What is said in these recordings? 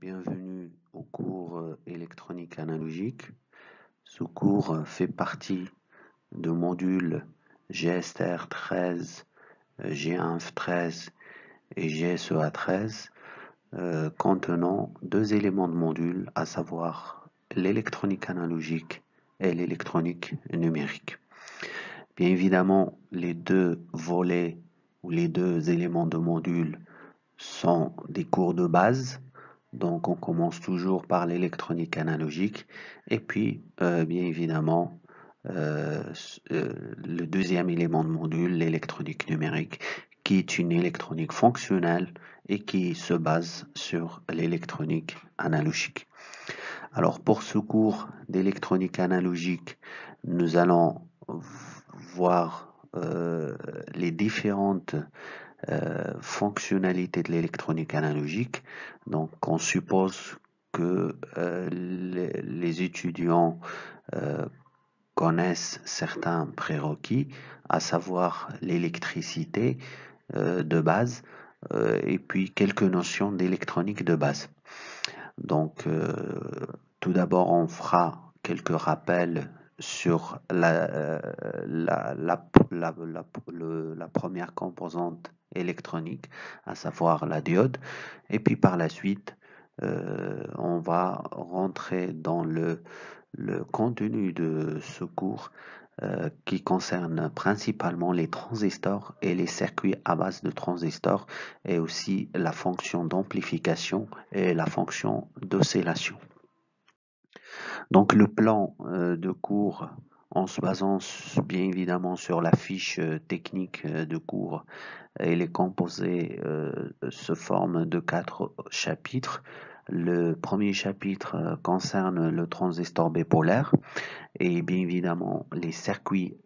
bienvenue au cours euh, électronique analogique. Ce cours euh, fait partie de modules GSTR 13, g 13 euh, et GSEA 13 contenant deux éléments de module, à savoir l'électronique analogique et l'électronique numérique. Bien évidemment, les deux volets ou les deux éléments de module sont des cours de base donc on commence toujours par l'électronique analogique et puis euh, bien évidemment euh, euh, le deuxième élément de module, l'électronique numérique, qui est une électronique fonctionnelle et qui se base sur l'électronique analogique. Alors pour ce cours d'électronique analogique, nous allons voir les différentes euh, fonctionnalité de l'électronique analogique. Donc on suppose que euh, les, étudiants euh, connaissent certains prérequis, à savoir l'électricité de base et puis quelques notions d'électronique de base. Donc, tout d'abord, on fera quelques rappels sur la, euh, la, première composante électronique, à savoir la diode. Et puis par la suite, euh, on va rentrer dans le, contenu de ce cours euh, qui concerne principalement les transistors et les circuits à base de transistors et aussi la fonction d'amplification et la fonction d'oscillation. Donc le plan euh, de cours en se basant bien évidemment sur la fiche euh, technique euh, de cours, il est composé, se forme de quatre chapitres. Le premier chapitre concerne le transistor bipolaire et bien évidemment les circuits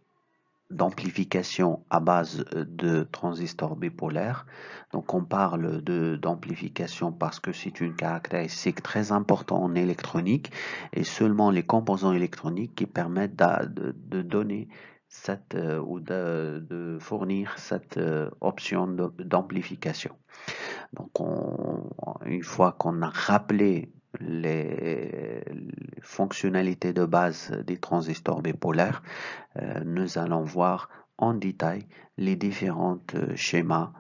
d'amplification à base euh, de transistors bipolaire Donc on parle d'amplification parce que c'est une caractéristique très importante en électronique et seulement les composants électroniques qui permettent de, de donner cette, euh, ou de, fournir cette euh, option d'amplification. Donc une fois qu'on a rappelé les, fonctionnalités de base des transistors bipolaires, euh, nous allons voir en détail les différents euh, schémas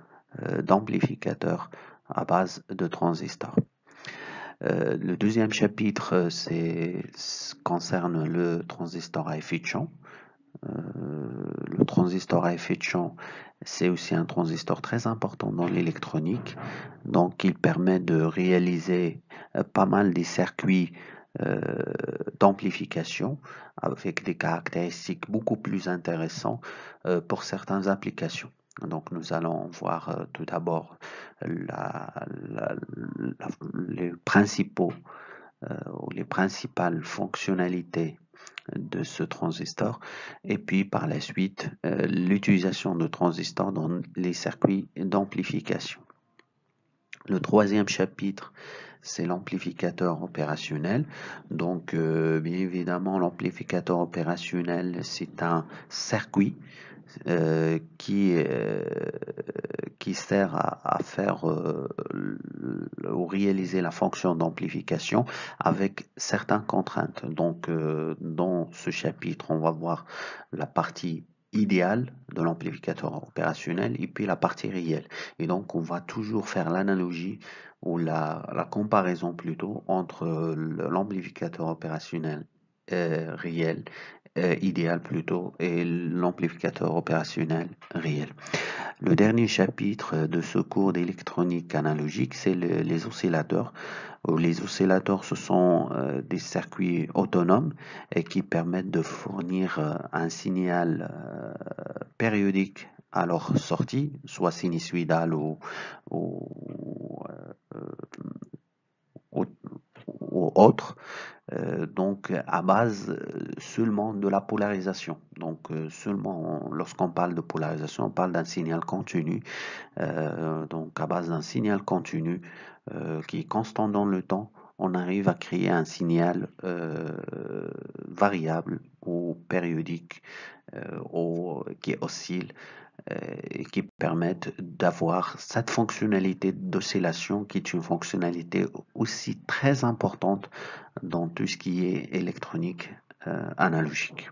euh, d'amplificateurs à base de transistors. le deuxième chapitre concerne le transistor à effet euh, le transistor à effet de champ, c'est aussi un transistor très important dans l'électronique. Donc, il permet de réaliser euh, pas mal de circuits euh, d'amplification avec des caractéristiques beaucoup plus intéressantes pour certaines applications. Donc nous allons voir tout d'abord les principaux les principales fonctionnalités de ce transistor et puis par la suite euh, l'utilisation de transistors dans les circuits d'amplification. Le troisième chapitre, c'est l'amplificateur opérationnel. Donc, euh, bien évidemment, l'amplificateur opérationnel, c'est un circuit euh, euh, qui, sert à, faire euh, ou réaliser la fonction d'amplification avec certaines contraintes. Donc, dans ce chapitre, on va voir la partie idéale de l'amplificateur opérationnel et puis la partie réelle. Et donc on va toujours faire l'analogie ou la, comparaison plutôt entre l'amplificateur opérationnel réel idéal plutôt et l'amplificateur opérationnel réel. Le dernier chapitre de ce cours d'électronique analogique, c'est les oscillateurs. Euh, les oscillateurs, ce sont euh, des circuits autonomes et qui permettent de fournir euh, un signal périodique à leur sortie, soit sinusoidal ou autre, euh, donc à base euh, seulement de la polarisation. Donc euh, seulement lorsqu'on parle de polarisation, on parle d'un signal continu, donc à base d'un signal continu qui est constant dans le temps, on arrive à créer un signal variable ou périodique ou qui oscille euh, qui permettent d'avoir cette fonctionnalité d'oscillation qui est une fonctionnalité aussi très importante dans tout ce qui est électronique euh, analogique.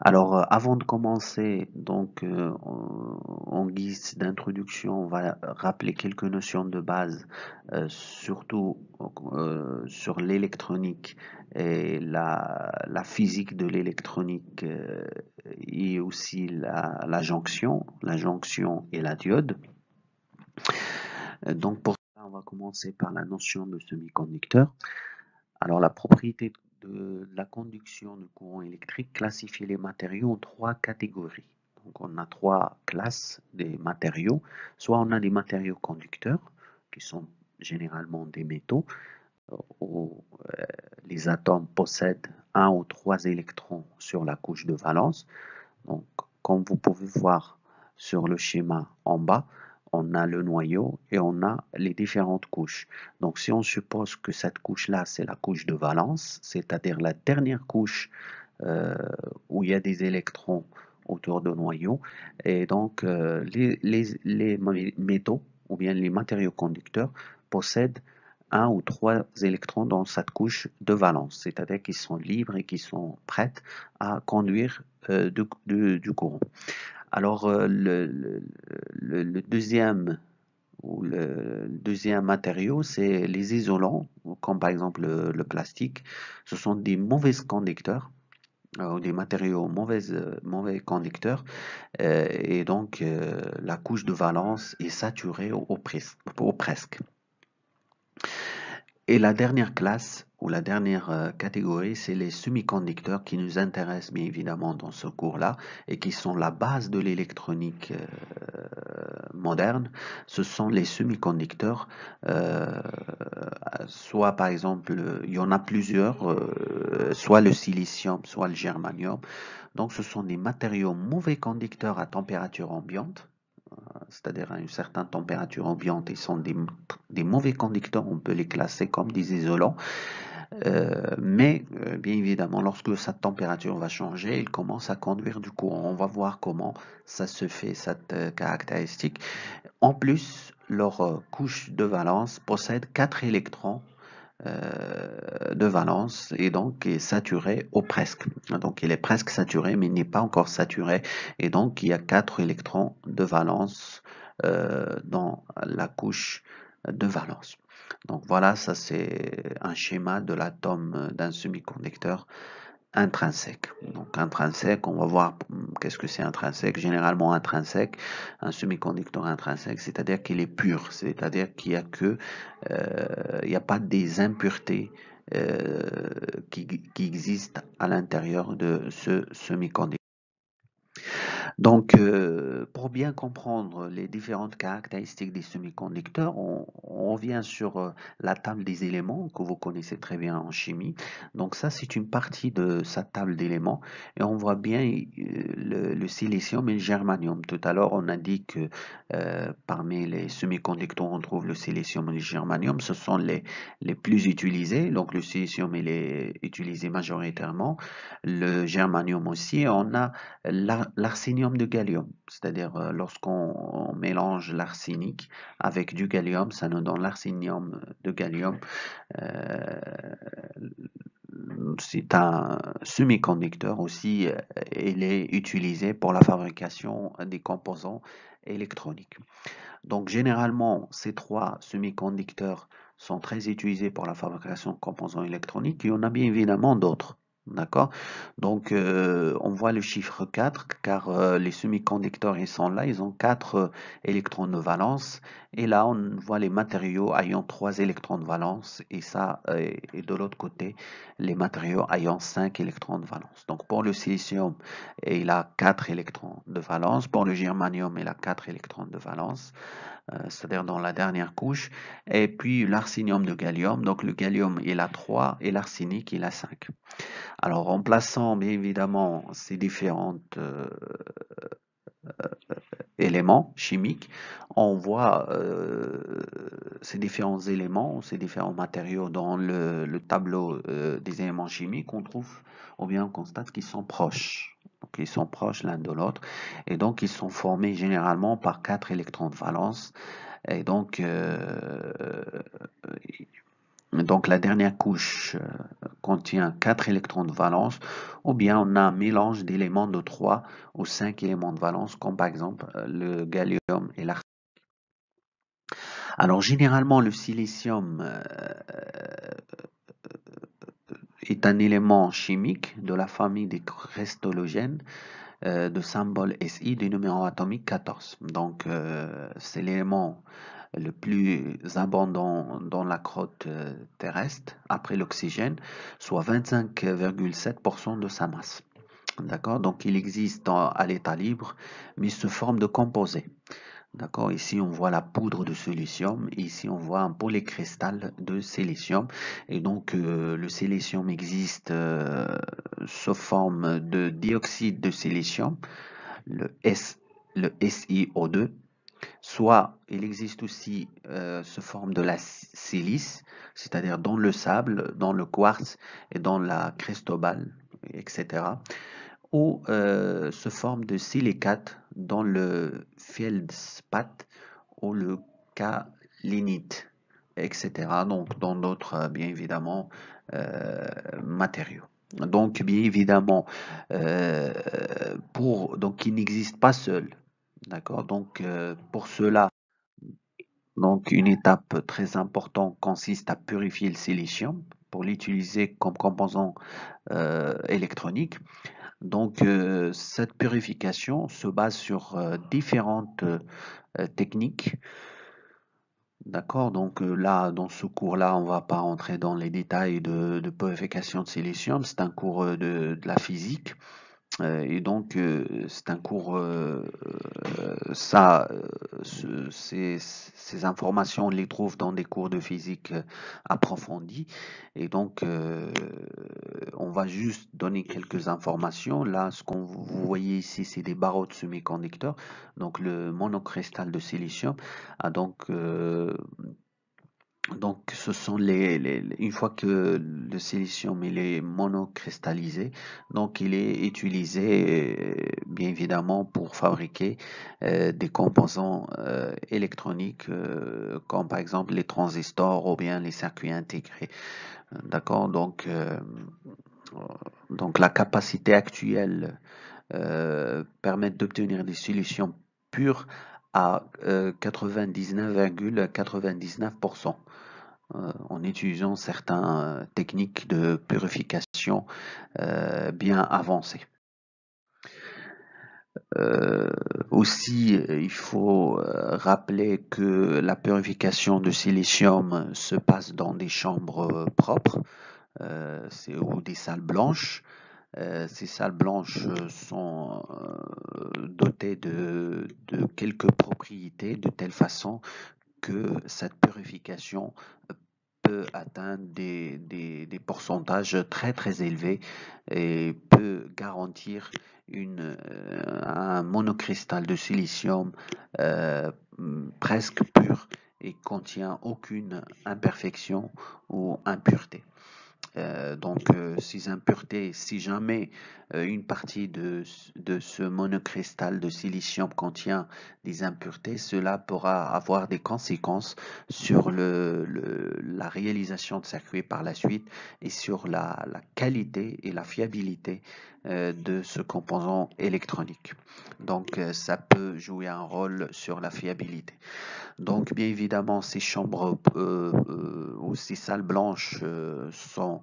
Alors, euh, avant de commencer, donc, euh, en guise d'introduction, on va rappeler quelques notions de base, euh, surtout sur l'électronique et la, physique de l'électronique et aussi la, jonction, la jonction et la diode. Donc, pour ça, on va commencer par la notion de semi-conducteur. Alors, la propriété de la conduction du courant électrique classifier les matériaux en trois catégories. Donc on a trois classes des matériaux. Soit on a des matériaux conducteurs, qui sont généralement des métaux, euh, où euh, les atomes possèdent un ou trois électrons sur la couche de valence. Donc comme vous pouvez voir sur le schéma en bas, on a le noyau et on a les différentes couches. Donc si on suppose que cette couche-là, c'est la couche de valence, c'est-à-dire la dernière couche euh, où il y a des électrons autour du noyau, et donc euh, les, métaux ou bien les matériaux conducteurs possèdent un ou trois électrons dans cette couche de valence, c'est-à-dire qu'ils sont libres et qu'ils sont prêts à conduire euh, du courant. Alors, euh, le, deuxième ou le deuxième matériau, c'est les isolants, comme par exemple le, plastique. Ce sont des mauvais conducteurs, euh, ou des matériaux mauvais, euh, conducteurs, et donc la couche de valence est saturée au presque. Et la dernière classe, ou la dernière euh, catégorie, c'est les semi-conducteurs qui nous intéressent bien évidemment dans ce cours-là et qui sont la base de l'électronique euh, moderne. Ce sont les semi-conducteurs, euh, soit par exemple, il y en a plusieurs, soit le silicium, soit le germanium. Donc ce sont des matériaux mauvais conducteurs à température ambiante c'est-à-dire à une certaine température ambiante, ils sont des, mauvais conducteurs, on peut les classer comme des isolants. Euh, mais euh, bien évidemment, lorsque sa température va changer, il commence à conduire du courant. On va voir comment ça se fait, cette euh, caractéristique. En plus, leur couche de valence possède quatre électrons de valence et donc est saturé au presque. Donc il est presque saturé mais il n'est pas encore saturé et donc il y a 4 électrons de valence dans la couche de valence. Donc voilà, ça c'est un schéma de l'atome euh, d'un semi-conducteur intrinsèque. Donc intrinsèque, on va voir hmm, qu'est-ce que c'est intrinsèque. Généralement intrinsèque, un semi-conducteur intrinsèque, c'est-à-dire qu'il est pur, c'est-à-dire qu'il n'y a que, euh, il a pas des impuretés euh, qui existent à l'intérieur de ce semi-conducteur. Donc, euh, pour bien comprendre les différentes caractéristiques des semi-conducteurs, on, on, revient sur euh, la table des éléments que vous connaissez très bien en chimie. Donc ça, c'est une partie de sa table d'éléments et on voit bien euh, le, silicium et le germanium. Tout à l'heure, on a dit que parmi les semi-conducteurs, on trouve le silicium et le germanium. Ce sont les, les plus utilisés. Donc le silicium, est utilisé majoritairement. Le germanium aussi. On a l'arsenium de gallium, c'est-à-dire euh, lorsqu'on mélange l'arsenic avec du gallium, ça nous donne l'arsenium de gallium. Euh, c'est un semi-conducteur aussi, euh, il est utilisé pour la fabrication des composants électroniques. Donc généralement, ces trois semi-conducteurs sont très utilisés pour la fabrication de composants électroniques. Il y en a bien évidemment d'autres. D'accord Donc, euh, on voit le chiffre 4 car euh, les semi-conducteurs, ils sont là, ils ont 4 euh, électrons de valence. Et là, on voit les matériaux ayant 3 électrons de valence. Et ça, et de l'autre côté, les matériaux ayant 5 électrons de valence. Donc, pour le silicium, il a 4 électrons de valence. Pour le germanium, il a 4 électrons de valence. Euh, c'est-à-dire dans la dernière couche, et puis l'arsenium de gallium. Donc le gallium, il a 3 et l'arsenic, il a 5. Alors en remplaçant bien évidemment ces différents euh, euh, éléments chimiques, on voit ces différents éléments, ces différents matériaux dans le, le tableau des éléments chimiques, on trouve ou bien on constate qu'ils sont proches. Ils sont proches l'un de l'autre. Et donc, ils sont formés généralement par quatre électrons de valence. Et donc, euh, donc la dernière couche euh, contient quatre électrons de valence, ou bien on a un mélange d'éléments de 3 ou 5 éléments de valence, comme par exemple euh, le gallium et l'arsenic. Alors généralement le silicium est un élément chimique de la famille des cristallogènes euh, de symbole SI du numéro atomique 14. Donc euh, c'est l'élément le plus abondant dans la crotte euh, terrestre après l'oxygène, soit 25,7% de sa masse. D'accord Donc il existe à l'état libre, mais sous forme de composés. D'accord Ici, on voit la poudre de silicium. ici, on voit un polycristal de silicium. Et donc, euh, le silicium existe euh, sous forme de dioxyde de silicium, le, SiO2. Soit, il existe aussi euh, sous forme de la silice, c'est-à-dire dans le sable, dans le quartz et dans la cristobale, etc. Ou sous forme de silicate dans le feldspath ou le kalinite, etc. Donc dans d'autres, euh, bien évidemment, euh, matériaux. Donc bien évidemment, euh, pour, donc il n'existe pas seul. D'accord Donc pour cela, donc une étape très importante consiste à purifier le silicium pour l'utiliser comme composant électronique. Donc, euh, cette purification se base sur euh, différentes euh, techniques. D'accord Donc là, dans ce cours-là, on ne va pas rentrer dans les détails de, purification de silicium. C'est un cours de la physique. Euh, et donc, euh, c'est un cours, euh, ça, ces, ces, informations, on les trouve dans des cours de physique approfondis. Et donc, on va juste donner quelques informations. Là, ce qu'on vous voyez ici, c'est des barreaux de semi-conducteurs. Donc, le monocristal de silicium a donc donc, ce sont les, une fois que le silicium est monocristallisé, donc il est utilisé euh, bien évidemment pour fabriquer euh, des composants euh, électroniques comme par exemple les transistors ou bien les circuits intégrés. D'accord Donc, donc la capacité actuelle permet d'obtenir des solutions pures à 99,99%. Euh, en utilisant certaines euh, techniques de purification euh, bien avancées. aussi, il faut rappeler que la purification de silicium se passe dans des chambres propres euh, ou des salles blanches. ces salles blanches sont dotées de, de, quelques propriétés de telle façon cette purification euh, peut atteindre des, pourcentages très très élevés et peut garantir euh, un monocristal de silicium euh, presque pur et contient aucune imperfection ou impureté. Euh, donc, si euh, ces impuretés, si jamais euh, une partie de, ce monocristal de silicium contient des impuretés, cela pourra avoir des conséquences sur le, la réalisation de circuits par la suite et sur la, la qualité et la fiabilité euh, de ce composant électronique. Donc euh, ça peut jouer un rôle sur la fiabilité. Donc bien évidemment, ces chambres euh, ou ces salles blanches sont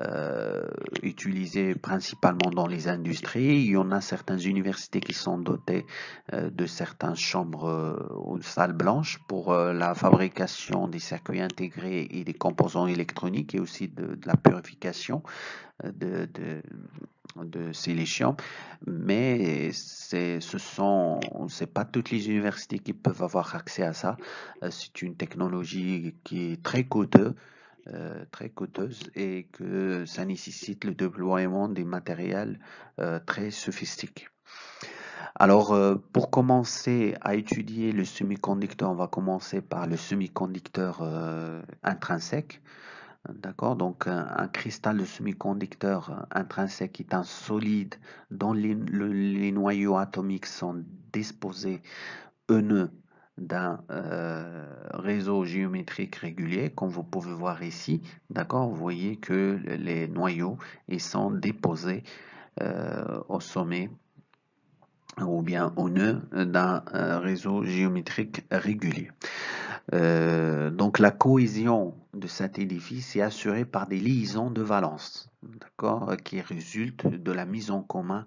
euh, utilisés principalement dans les industries. Il y en a certaines universités qui sont dotées euh, de certaines chambres euh, ou salles blanches pour euh, la fabrication des circuits intégrés et des composants électroniques et aussi de, la purification de, de, de mais ce ce sont, c'est pas toutes les universités qui peuvent avoir accès à ça. C'est une technologie qui est très coûteuse euh, très coûteuse et que ça nécessite le déploiement des matériels euh, très sophistiqués. Alors, euh, pour commencer à étudier le semi-conducteur, on va commencer par le semi-conducteur intrinsèque. D'accord Donc, un, cristal de semi-conducteur intrinsèque est un solide dont les, noyaux atomiques sont disposés nœud d'un euh, réseau géométrique régulier, comme vous pouvez voir ici, d'accord, vous voyez que les noyaux ils sont déposés euh, au sommet ou bien au nœud d'un euh, réseau géométrique régulier. donc la cohésion de cet édifice est assurée par des liaisons de valence, d'accord, qui résultent de la mise en commun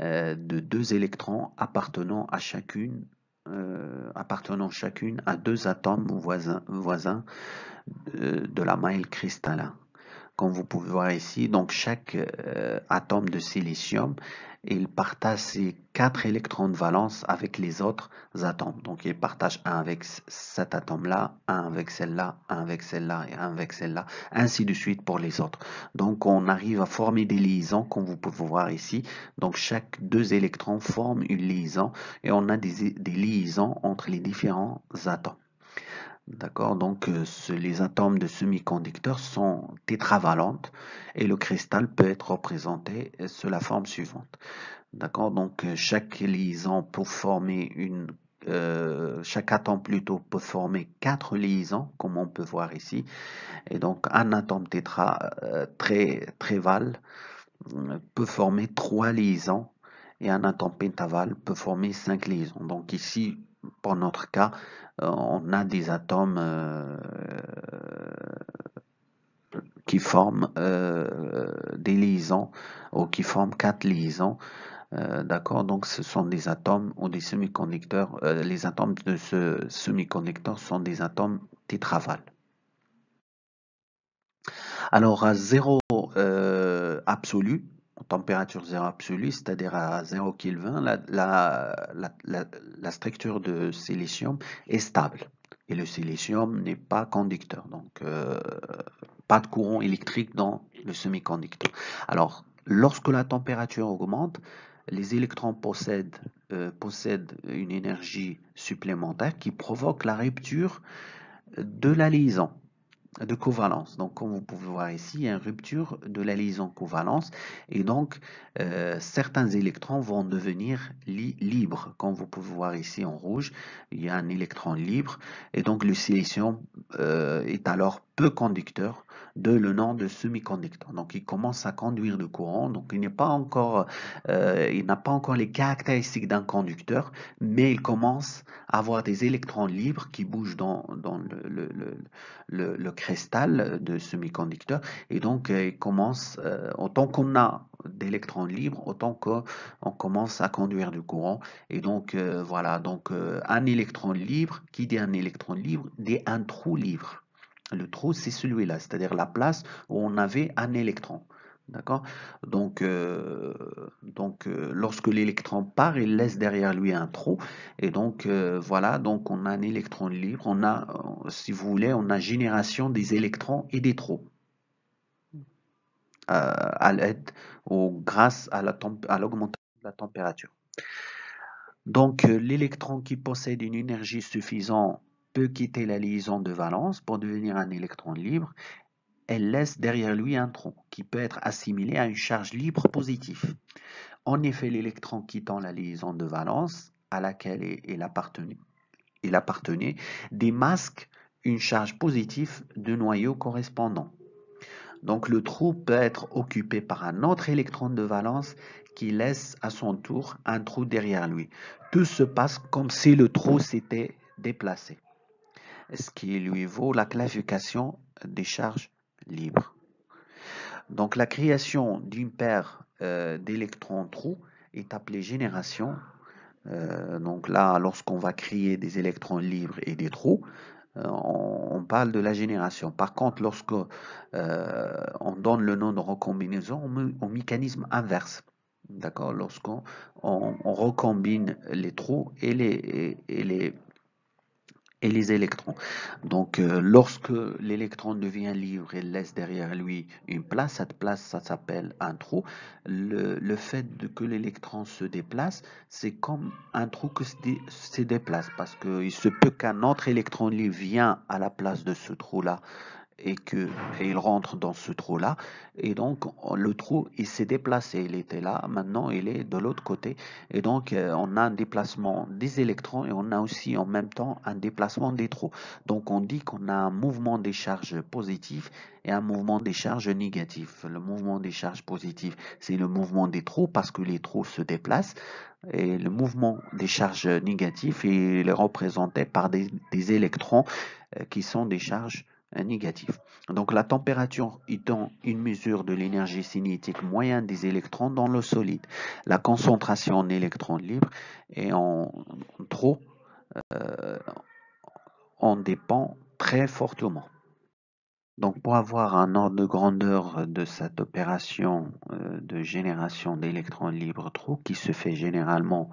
de deux électrons appartenant à chacune euh, appartenant chacune à deux atomes voisins, euh, de, la maille cristallin comme vous pouvez voir ici. Donc chaque euh, atome de silicium, il partage ses quatre électrons de valence avec les autres atomes. Donc il partage un avec cet atome-là, un avec celle-là, un avec celle-là et un avec celle-là, ainsi de suite pour les autres. Donc on arrive à former des liaisons comme vous pouvez voir ici. Donc chaque deux électrons forment une liaison et on a des liaisons entre les différents atomes. D'accord Donc, euh, les atomes de semi-conducteurs sont tétravalentes et le cristal peut être représenté euh, sous la forme suivante. D'accord Donc, euh, chaque liaison peut former une chaque atome plutôt peut former quatre liaisons, comme on peut voir ici. Et donc, un atome tétra peut former trois liaisons et un atome pentaval peut former cinq liaisons. Donc ici, pour notre cas, euh, on a des atomes euh, qui forment euh, des liaisons ou qui forment quatre liaisons. D'accord Donc, ce sont des atomes ou des semi-conducteurs. les atomes de ce semi-conducteur sont des atomes tétravales. Alors, à zéro absolu, température zéro absolue, c'est-à-dire à 0 Kelvin, la, structure de silicium est stable. Et le silicium n'est pas conducteur, donc euh, pas de courant électrique dans le semi-conducteur. Alors, lorsque la température augmente, les électrons possèdent, euh, possèdent, une énergie supplémentaire qui provoque la rupture de la liaison de covalence. Donc, comme vous pouvez voir ici, il y a une rupture de la liaison covalence et donc euh, certains électrons vont devenir libres. Comme vous pouvez voir ici en rouge, il y a un électron libre et donc le silicium euh, est alors conducteur de le nom de semi-conducteur. Donc il commence à conduire du courant, donc il n'est pas encore, euh, il n'a pas encore les caractéristiques d'un conducteur, mais il commence à avoir des électrons libres qui bougent dans, le, le, le, cristal de semi-conducteur, et donc euh, il commence, euh, autant qu'on a d'électrons libres, autant qu'on commence à conduire du courant, et donc voilà, donc un électron libre, qui dit un électron libre, dit un trou libre. Le trou, c'est celui-là, c'est-à-dire la place où on avait un électron. D'accord Donc, euh, donc euh, lorsque l'électron part, il laisse derrière lui un trou. Et donc, euh, voilà, donc on a un électron libre. On a, si vous voulez, on a génération des électrons et des trous. à l'aide ou grâce à l'augmentation de la température. Donc, l'électron qui possède une énergie suffisante peut quitter la liaison de valence pour devenir un électron libre, elle laisse derrière lui un trou qui peut être assimilé à une charge libre positive. En effet, l'électron quittant la liaison de valence à laquelle il appartenait, il appartenait démasque une charge positive de noyau correspondant. Donc le trou peut être occupé par un autre électron de valence qui laisse à son tour un trou derrière lui. Tout se passe comme si le trou s'était déplacé ce qui lui vaut la classification des charges libres. Donc la création d'une paire euh, d'électrons trous est appelée génération. Euh, donc là, lorsqu'on va créer des électrons libres et des trous, euh, on, parle de la génération. Par contre, lorsque on donne le nom de recombinaison au, mécanisme inverse, d'accord, lorsqu'on recombine les trous et les, et les et les électrons. Donc euh, lorsque l'électron devient libre et laisse derrière lui une place, cette place ça s'appelle un trou. Le, fait de, que l'électron se déplace, c'est comme un trou que se, déplace parce qu'il se peut qu'un autre électron libre vienne à la place de ce trou-là et que il rentre dans ce trou là et donc le trou il s'est déplacé il était là maintenant il est de l'autre côté et donc euh, on a un déplacement des électrons et on a aussi en même temps un déplacement des trous donc on dit qu'on a un mouvement des charges positives et un mouvement des charges négatives le mouvement des charges positives c'est le mouvement des trous parce que les trous se déplacent et le mouvement des charges négatives il est représenté par des électrons euh, qui sont des charges euh, négatif. Donc la température étant une mesure de l'énergie cinétique moyenne des électrons dans le solide, la concentration en électrons libres et en, trop euh, en dépend très fortement. Donc pour avoir un ordre de grandeur de cette opération euh, de génération d'électrons libres trop qui se fait généralement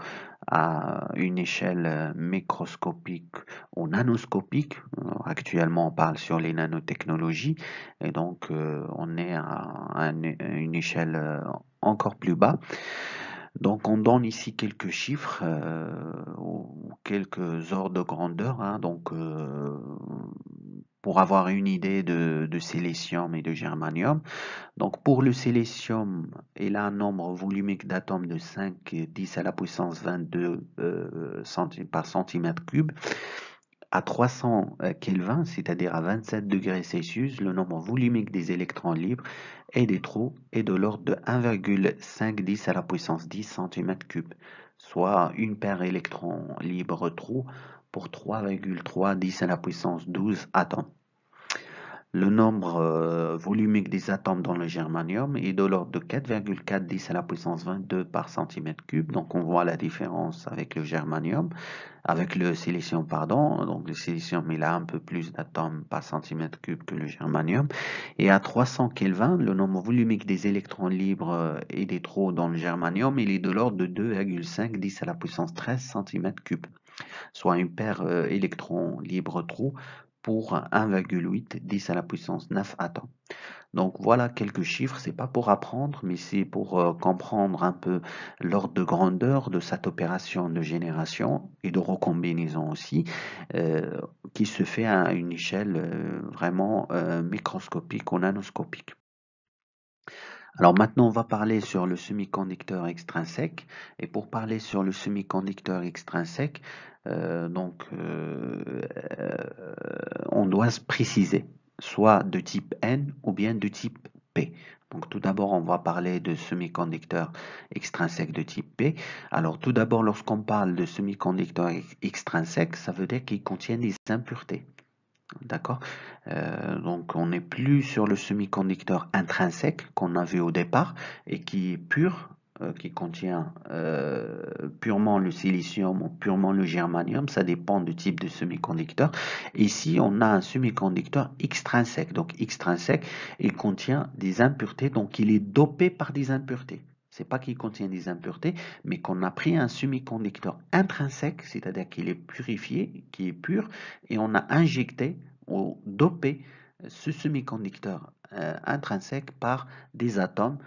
à une échelle euh, microscopique ou nanoscopique. Euh, actuellement, on parle sur les nanotechnologies et donc euh, on est à, une échelle encore plus bas. Donc on donne ici quelques chiffres ou quelques ordres de grandeur. Hein. donc pour avoir une idée de, de, et de germanium. Donc pour le sélésium, il a un nombre volumique d'atomes de 5, 10 à la puissance 22 euh, par centimètre cube. À 300 euh, Kelvin, c'est-à-dire à 27 degrés Celsius, le nombre volumique des électrons libres et des trous est de l'ordre de 10 à la puissance 10 cm3, soit une paire électrons libres trous pour 3,3 10 à la puissance 12 atomes. Le nombre euh, volumique des atomes dans le germanium est de l'ordre de 10 à la puissance 22 par centimètre cube. Donc on voit la différence avec le germanium, avec le silicium, pardon. Donc le silicium, il a un peu plus d'atomes par centimètre cube que le germanium. Et à 300 Kelvin, le nombre volumique des électrons libres euh, et des trous dans le germanium, il est de l'ordre de 10 à la puissance 13 centimètre cube soit une paire euh, électrons libre trou pour 1,8 10 à la puissance 9 temps. Donc voilà quelques chiffres, c'est pas pour apprendre, mais c'est pour euh, comprendre un peu l'ordre de grandeur de cette opération de génération et de recombinaison aussi, euh, qui se fait à une échelle euh, vraiment microscopique ou nanoscopique. Alors maintenant, on va parler sur le semi-conducteur extrinsèque. Et pour parler sur le semi-conducteur extrinsèque, euh, donc euh, euh, on doit se préciser, soit de type N ou bien de type P. Donc tout d'abord, on va parler de semi-conducteurs extrinsèques de type P. Alors tout d'abord, lorsqu'on parle de semi-conducteurs extrinsèques, ça veut dire qu'ils contiennent des impuretés. D'accord Donc on n'est plus sur le semi-conducteur intrinsèque qu'on a vu au départ et qui est pur euh, qui contient euh, purement le silicium ou purement le germanium, ça dépend du type de semi-conducteur. Ici, on a un semi-conducteur extrinsèque. Donc extrinsèque, il contient des impuretés, donc il est dopé par des impuretés. n'est pas qu'il contient des impuretés, mais qu'on a pris un semi-conducteur intrinsèque, c'est-à-dire qu'il est purifié, qui est pur, et on a injecté ou dopé ce semi-conducteur euh, intrinsèque par des atomes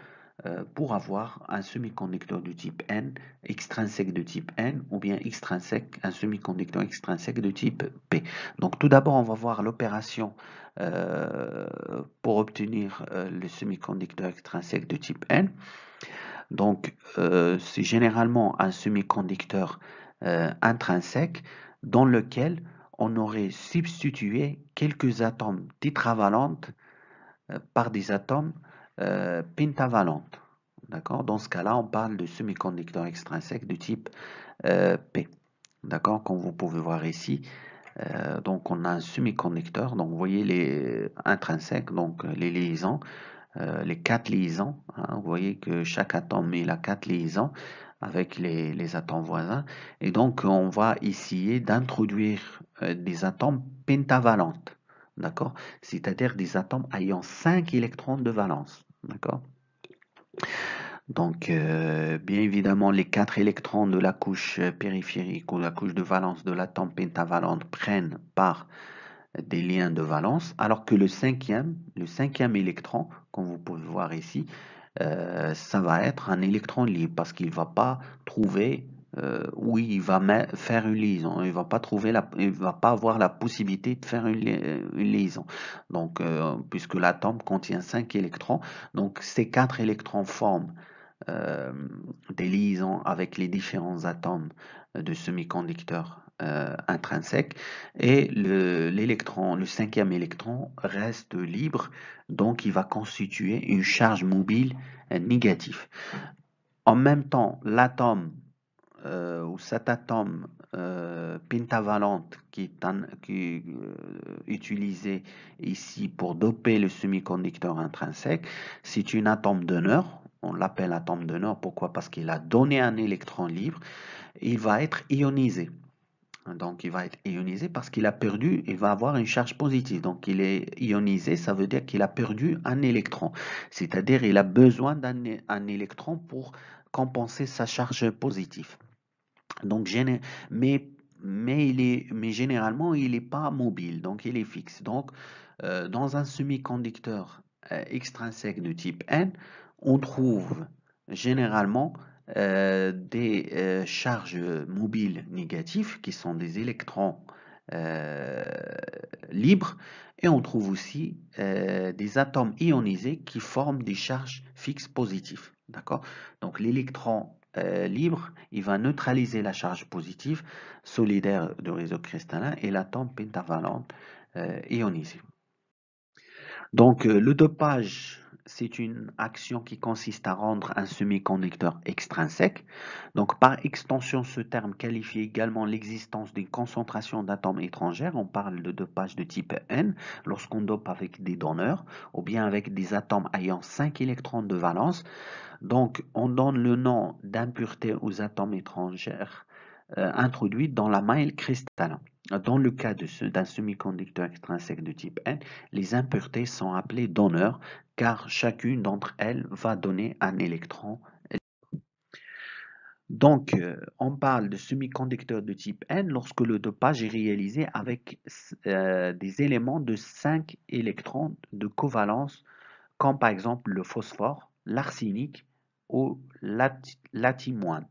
euh, pour avoir un semi-conducteur de type N, extrinsèque de type N, ou bien extrinsèque, un semi-conducteur extrinsèque de type P. Donc tout d'abord, on va voir l'opération euh, pour obtenir euh, le semi-conducteur extrinsèque de type N. Donc c'est généralement un semi-conducteur intrinsèque dans lequel on aurait substitué quelques atomes tétravalentes par des atomes euh, pentavalente. D'accord Dans ce cas-là, on parle de semi-conducteur extrinsèque de type euh, P. D'accord Comme vous pouvez voir ici, euh, donc on a un semi-conducteur, donc vous voyez les intrinsèques, donc les liaisons, les quatre liaisons. Hein. vous voyez que chaque atome, met la quatre liaisons avec les, atomes voisins. Et donc, on va essayer d'introduire des atomes pentavalentes, d'accord C'est-à-dire des atomes ayant 5 électrons de valence. D'accord donc, euh, bien évidemment, les quatre électrons de la couche périphérique ou la couche de valence de l'atome pentavalente prennent part des liens de valence, alors que le cinquième, le électron, comme vous pouvez voir ici, euh, ça va être un électron libre parce qu'il ne va pas trouver euh, oui, il va faire une liaison, il va pas trouver la, il va pas avoir la possibilité de faire une, liaison. Donc, euh, puisque l'atome contient 5 électrons, donc ces 4 électrons forment euh, des liaisons avec les différents atomes de semi-conducteurs euh, intrinsèques, et l'électron, le, le cinquième électron reste libre, donc il va constituer une charge mobile négative. En même temps, l'atome euh, ou cet atome euh, pentavalente qui est, euh, utilisé ici pour doper le semi-conducteur intrinsèque, c'est une atome d'honneur. On l'appelle atome d'honneur. Pourquoi Parce qu'il a donné un électron libre. Il va être ionisé. Donc, il va être ionisé parce qu'il a perdu, il va avoir une charge positive. Donc, il est ionisé, ça veut dire qu'il a perdu un électron. C'est-à-dire, qu'il a besoin d'un électron pour compenser sa charge positive. Donc, mais, mais, généralement, il n'est pas mobile, donc il est fixe. Donc, euh, dans un semi-conducteur euh, extrinsèque de type N, on trouve généralement euh, des charges mobiles négatives qui sont des électrons libres et on trouve aussi des atomes ionisés qui forment des charges fixes positives. D'accord Donc l'électron euh, libre, il va neutraliser la charge positive solidaire du réseau cristallin et la pentavalente euh, ionisée. Donc, euh, le dopage c'est une action qui consiste à rendre un semi-conducteur extrinsèque. Donc par extension, ce terme qualifie également l'existence d'une concentration d'atomes étrangères. On parle de dopage de type N lorsqu'on dope avec des donneurs ou bien avec des atomes ayant 5 électrons de valence. Donc on donne le nom d'impureté aux atomes étrangères euh, introduits dans la maille cristalline. Dans le cas d'un semi-conducteur extrinsèque de type N, les impuretés sont appelées donneurs car chacune d'entre elles va donner un électron. Donc, euh, on parle de semi-conducteur de type N lorsque le dopage est réalisé avec euh, des éléments de 5 électrons de covalence, comme par exemple le phosphore, l'arsenic ou l'atimoine.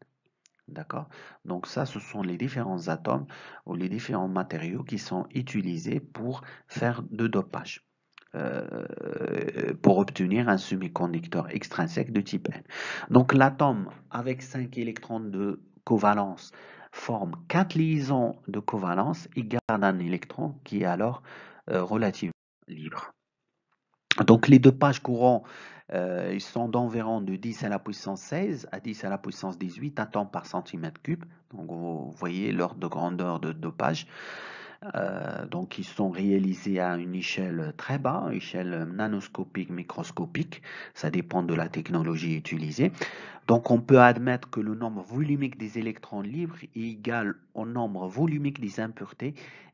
D'accord Donc ça, ce sont les différents atomes ou les différents matériaux qui sont utilisés pour faire de dopage, euh, pour obtenir un semi-conducteur extrinsèque de type N. Donc l'atome avec 5 électrons de covalence forme 4 liaisons de covalence et garde un électron qui est alors euh, relativement libre. Donc les dopages courants euh, ils sont d'environ de 10 à la puissance 16 à 10 à la puissance 18 à temps par centimètre cube. Donc vous voyez l'ordre de grandeur de dopage. Euh, donc ils sont réalisés à une échelle très bas, échelle nanoscopique, microscopique, ça dépend de la technologie utilisée. Donc on peut admettre que le nombre volumique des électrons libres est égal au nombre volumique des impuretés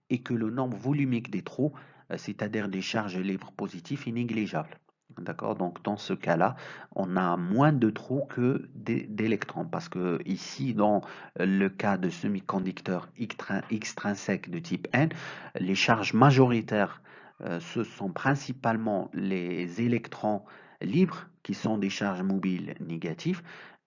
et que le nombre volumique des trous, euh, c'est-à-dire des charges libres positives, est négligeable. D'accord Donc dans ce cas-là, on a moins de trous que d'électrons parce que ici, dans le cas de semi-conducteurs extrinsèques de type N, les charges majoritaires, euh, ce sont principalement les électrons libres qui sont des charges mobiles négatives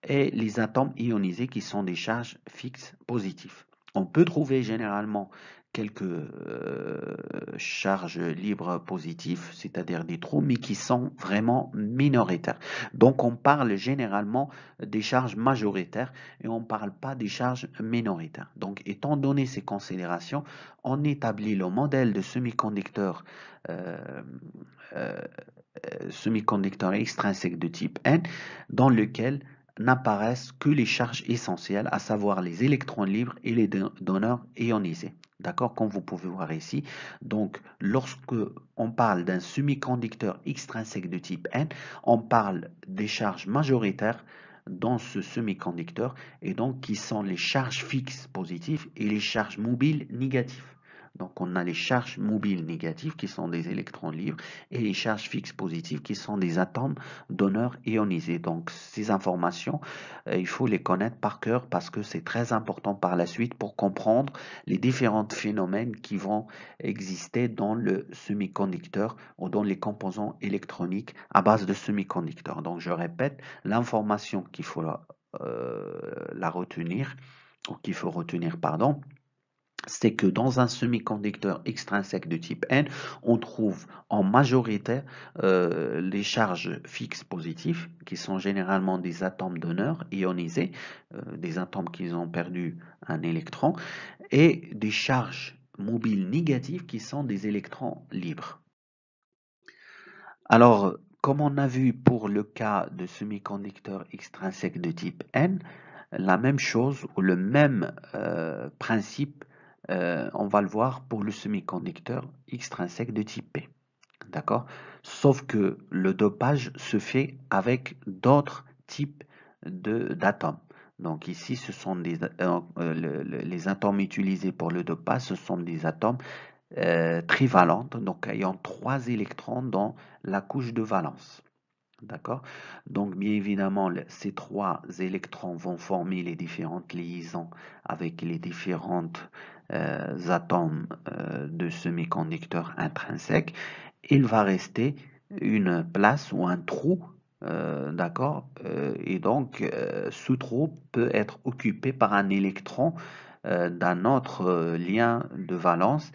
et les atomes ionisés qui sont des charges fixes positives. On peut trouver généralement quelques euh, charges libres positives, c'est-à-dire des trous, mais qui sont vraiment minoritaires. Donc on parle généralement des charges majoritaires et on ne parle pas des charges minoritaires. Donc étant donné ces considérations, on établit le modèle de semi-conducteur euh, euh, semi-conducteur extrinsèque de type N dans lequel n'apparaissent que les charges essentielles, à savoir les électrons libres et les donneurs ionisés. D'accord Comme vous pouvez voir ici. Donc, lorsque on parle d'un semi-conducteur extrinsèque de type N, on parle des charges majoritaires dans ce semi-conducteur et donc qui sont les charges fixes positives et les charges mobiles négatives. Donc on a les charges mobiles négatives qui sont des électrons libres et les charges fixes positives qui sont des atomes donneurs ionisés. Donc ces informations, euh, il faut les connaître par cœur parce que c'est très important par la suite pour comprendre les différents phénomènes qui vont exister dans le semi-conducteur ou dans les composants électroniques à base de semi-conducteurs. Donc je répète, l'information qu'il faut euh, la retenir, ou qu'il faut retenir, pardon, c'est que dans un semi-conducteur extrinsèque de type N, on trouve en majorité euh, les charges fixes positives, qui sont généralement des atomes donneurs ionisés, euh, des atomes qui ont perdu un électron, et des charges mobiles négatives qui sont des électrons libres. Alors, comme on a vu pour le cas de semi conducteurs extrinsèque de type N, la même chose ou le même euh, principe euh, on va le voir pour le semi-conducteur extrinsèque de type P. D'accord Sauf que le dopage se fait avec d'autres types d'atomes. Donc ici, ce sont des, euh, euh, les atomes utilisés pour le dopage, ce sont des atomes trivalentes, donc ayant trois électrons dans la couche de valence. D'accord Donc, bien évidemment, ces trois électrons vont former les différentes liaisons avec les différentes euh, atomes euh, de semi conducteurs intrinsèque, il va rester une place ou un trou, euh, d'accord Et donc, ce trou peut être occupé par un électron d'un autre lien de valence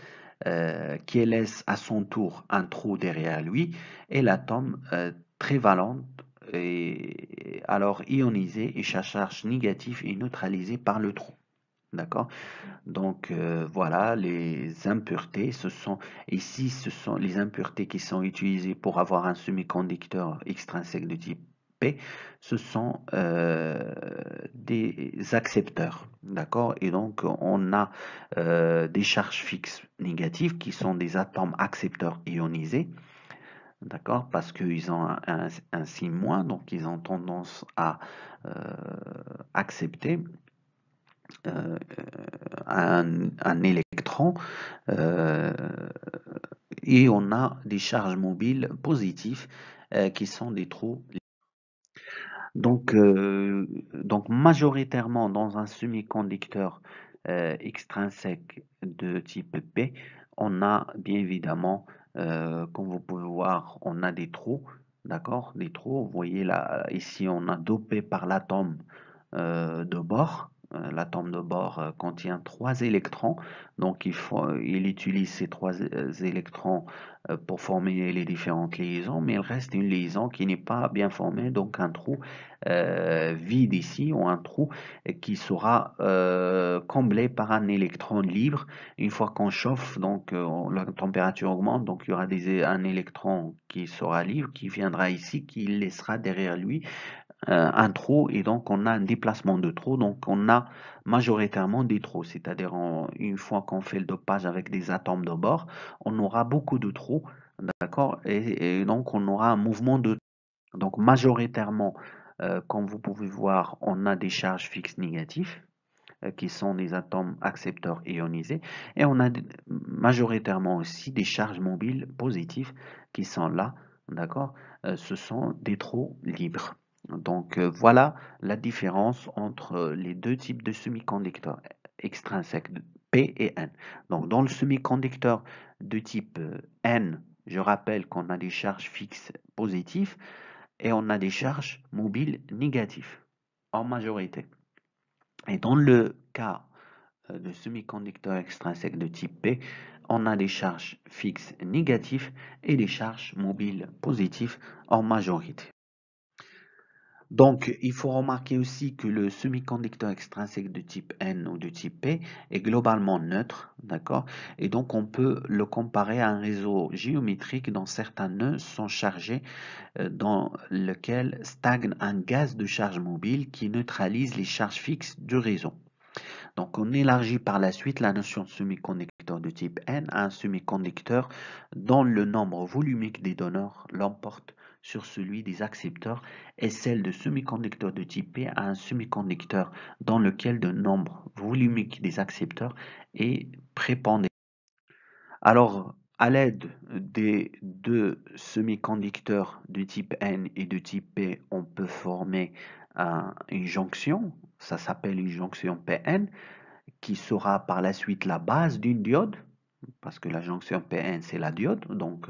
qui laisse à son tour un trou derrière lui et l'atome très valent est alors ionisé et sa charge négative est neutralisée par le trou. D'accord Donc euh, voilà, les impuretés, ce sont ici, ce sont les impuretés qui sont utilisées pour avoir un semi-conducteur extrinsèque de type P, ce sont euh, des accepteurs. D'accord Et donc on a euh, des charges fixes négatives qui sont des atomes accepteurs ionisés. D'accord Parce qu'ils ont un, un, signe moins, donc ils ont tendance à accepter euh, un, électron euh, et on a des charges mobiles positives euh, qui sont des trous. Donc, donc majoritairement dans un semi-conducteur extrinsèque de type P, on a bien évidemment, comme vous pouvez voir, on a des trous, d'accord Des trous, vous voyez là, ici on a dopé par l'atome de bord, euh, L'atome de bord euh, contient trois électrons, donc il, euh, il utilise ces trois électrons pour former les différentes liaisons, mais il reste une liaison qui n'est pas bien formée, donc un trou vide ici, ou un trou qui sera comblé par un électron libre. Une fois qu'on chauffe, donc la température augmente, donc il y aura un électron qui sera libre, qui viendra ici, qui laissera derrière lui euh, un trou et donc on a un déplacement de trou. Donc on a majoritairement des trous, c'est-à-dire une fois qu'on fait le dopage avec des atomes de bord, on aura beaucoup de trous, d'accord et, donc on aura un mouvement de Donc majoritairement, euh, comme vous pouvez voir, on a des charges fixes négatives euh, qui sont des atomes accepteurs ionisés et on a majoritairement aussi des charges mobiles positives qui sont là d'accord ce sont des trous libres donc euh, voilà la différence entre euh, les deux types de semi-conducteurs extrinsèques P et N. Donc dans le semi-conducteur de type euh, N, je rappelle qu'on a des charges fixes positives et on a des charges mobiles négatives en majorité. Et dans le cas de semi-conducteur extrinsèque de type P, on a des charges fixes négatives et des charges mobiles positives en majorité. Donc, il faut remarquer aussi que le semi-conducteur extrinsèque de type N ou de type P est globalement neutre, d'accord Et donc, on peut le comparer à un réseau géométrique dont certains nœuds sont chargés, euh, dans lequel stagne un gaz de charge mobile qui neutralise les charges fixes du réseau. Donc, on élargit par la suite la notion de semi-conducteur de type N à un semi-conducteur dont le nombre volumique des donneurs l'emporte sur celui des accepteurs est celle de semi conducteurs de type P à un semi-conducteur dans lequel le nombre volumique des accepteurs est prépondérant. Alors, à l'aide des deux semi-conducteurs de type N et de type P, on peut former une jonction, ça s'appelle une jonction PN, qui sera par la suite la base d'une diode parce que la jonction PN c'est la diode, donc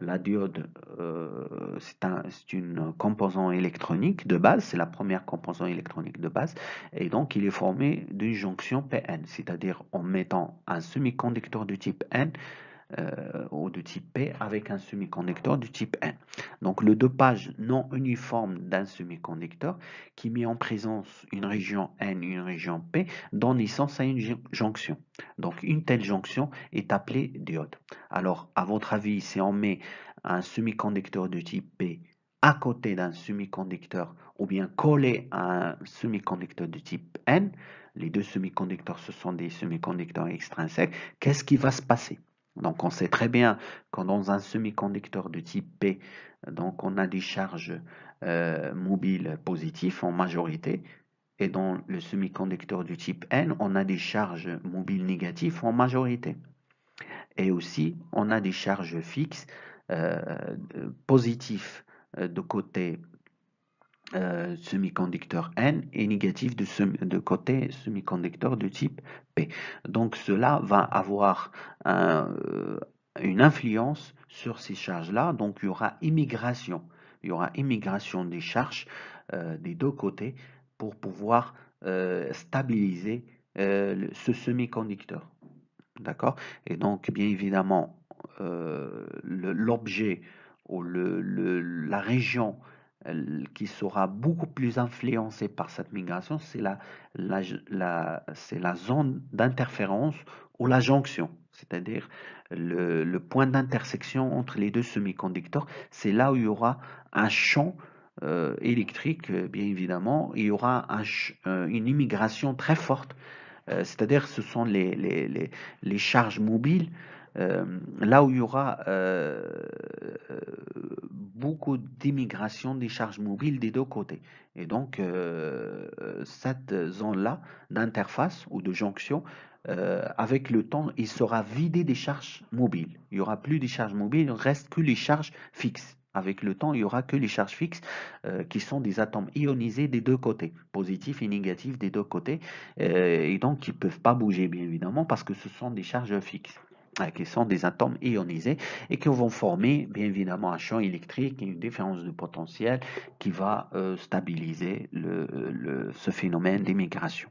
la diode euh, c'est une composante électronique de base, c'est la première composante électronique de base, et donc il est formé d'une jonction PN, c'est-à-dire en mettant un semi-conducteur du type N euh, ou de type P avec un semi-conducteur du type N. Donc le dopage non uniforme d'un semi-conducteur qui met en présence une région N et une région P donne naissance à une jonction. Donc une telle jonction est appelée diode. Alors à votre avis, si on met un semi-conducteur de type P à côté d'un semi-conducteur ou bien collé à un semi-conducteur de type N, les deux semi-conducteurs, ce sont des semi-conducteurs extrinsèques, qu'est-ce qui va se passer donc on sait très bien que dans un semi-conducteur de type P, donc on a des charges euh, mobiles positives en majorité, et dans le semi-conducteur du type N, on a des charges mobiles négatives en majorité. Et aussi, on a des charges fixes euh, positives euh, de côté euh, semi-conducteur N et négatif de, côté semi-conducteur de type P. Donc cela va avoir euh, une influence sur ces charges-là, donc il y aura immigration. Il y aura immigration des charges euh, des deux côtés pour pouvoir stabiliser ce semi-conducteur. D'accord Et donc, bien évidemment, l'objet ou la région qui sera beaucoup plus influencé par cette migration, c'est la, la, zone d'interférence ou la jonction, c'est-à-dire le, point d'intersection entre les deux semi-conducteurs. C'est là où il y aura un champ euh, électrique, bien évidemment, il y aura euh, une immigration très forte, euh, c'est-à-dire ce sont les charges mobiles euh, là où il y aura euh, beaucoup d'immigration des charges mobiles des deux côtés. Et donc, euh, cette zone-là d'interface ou de jonction, avec le temps, il sera vidé des charges mobiles. Il n'y aura plus de charges mobiles, il ne reste que les charges fixes. Avec le temps, il n'y aura que les charges fixes qui sont des atomes ionisés des deux côtés, positifs et négatifs des deux côtés, et donc qui ne peuvent pas bouger, bien évidemment, parce que ce sont des charges fixes. Ah, qui sont des atomes ionisés et qui vont former bien évidemment un champ électrique et une différence de potentiel qui va euh, stabiliser ce phénomène d'émigration.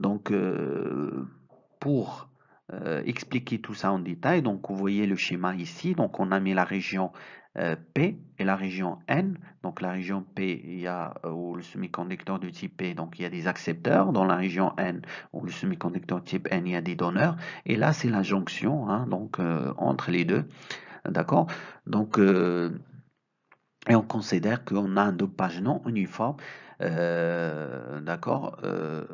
Donc euh, pour euh, expliquer tout ça en détail, donc vous voyez le schéma ici, donc on a mis la région euh, P et la région N. Donc la région P, il y a euh, le semi-conducteur de type P, donc il y a des accepteurs. Dans la région N, où le semi-conducteur type N, il y a des donneurs. Et là, c'est la jonction hein, donc, euh, entre les deux. D'accord Donc, et on considère qu'on a un dopage non uniforme euh, d'accord, euh,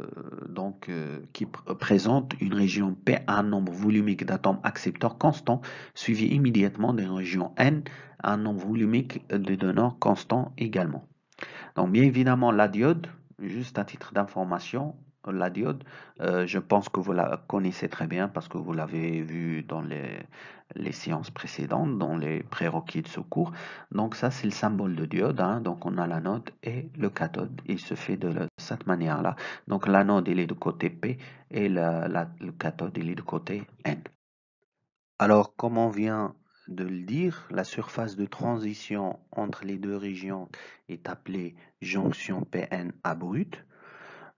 donc euh, qui présente une région P à un nombre volumique d'atomes accepteurs constant, suivi immédiatement d'une région N à un nombre volumique de donneurs constant également. Donc bien évidemment la diode, juste à titre d'information, la diode, je pense que vous la connaissez très bien parce que vous l'avez vu dans les les séances précédentes, dans les prérequis de ce cours. Donc ça, c'est le symbole de diode. Hein. Donc on a l'anode et le cathode. Il se fait de cette manière-là. Donc l'anode, il est de côté P et le cathode, il est de côté N. Alors, comme on vient de le dire, la surface de transition entre les deux régions est appelée jonction PN abrupte.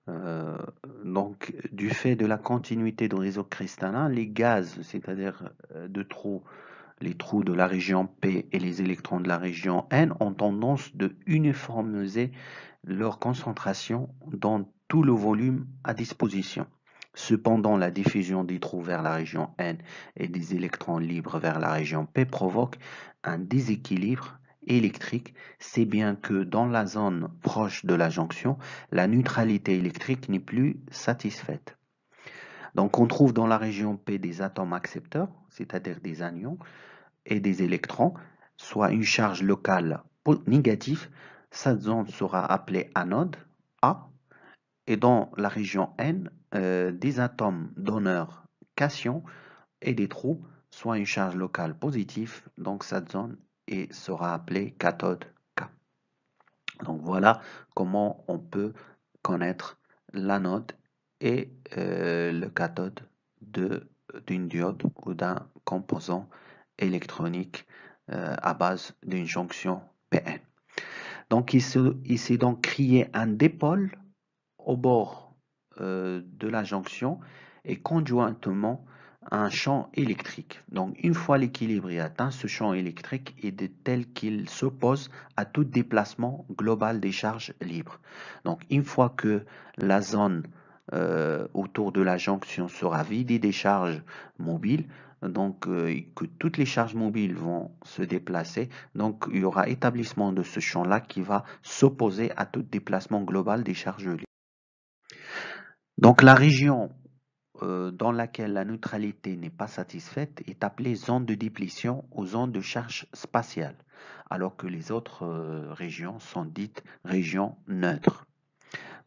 Euh, donc, du fait de la continuité du réseau cristallin, les gaz, c'est-à-dire euh, de trous, les trous de la région P et les électrons de la région N ont tendance de uniformiser leur concentration dans tout le volume à disposition. Cependant, la diffusion des trous vers la région N et des électrons libres vers la région P provoque un déséquilibre électrique, c'est bien que dans la zone proche de la jonction, la neutralité électrique n'est plus satisfaite. Donc on trouve dans la région P des atomes accepteurs, c'est-à-dire des anions et des électrons, soit une charge locale négative, cette zone sera appelée anode A, et dans la région N, euh, des atomes donneurs cation et des trous, soit une charge locale positive, donc cette zone sera appelé cathode K. Donc voilà comment on peut connaître l'anode et euh, le cathode d'une diode ou d'un composant électronique euh, à base d'une jonction PN. Donc il s'est donc créé un dépôt au bord euh, de la jonction et conjointement un champ électrique. Donc une fois l'équilibre est atteint, ce champ électrique est tel qu'il s'oppose à tout déplacement global des charges libres. Donc une fois que la zone euh, autour de la jonction sera vidée des charges mobiles, donc euh, que toutes les charges mobiles vont se déplacer. Donc il y aura établissement de ce champ-là qui va s'opposer à tout déplacement global des charges libres. Donc la région euh, dans laquelle la neutralité n'est pas satisfaite est appelée zone de déplition ou zone de charge spatiale, alors que les autres euh, régions sont dites régions neutres.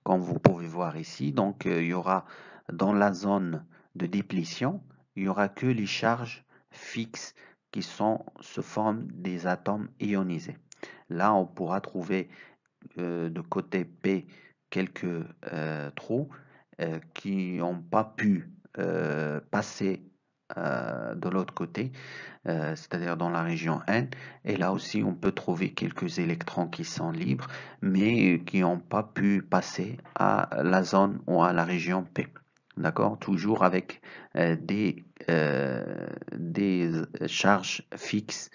Comme vous pouvez voir ici, donc euh, il y aura dans la zone de déplition il n'y aura que les charges fixes qui sont, se forment des atomes ionisés. Là, on pourra trouver de côté P quelques trous, euh, qui n'ont pas pu euh, passer euh, de l'autre côté, c'est-à-dire dans la région N. Et là aussi, on peut trouver quelques électrons qui sont libres, mais qui n'ont pas pu passer à la zone ou à la région P. D'accord Toujours avec des, des charges fixes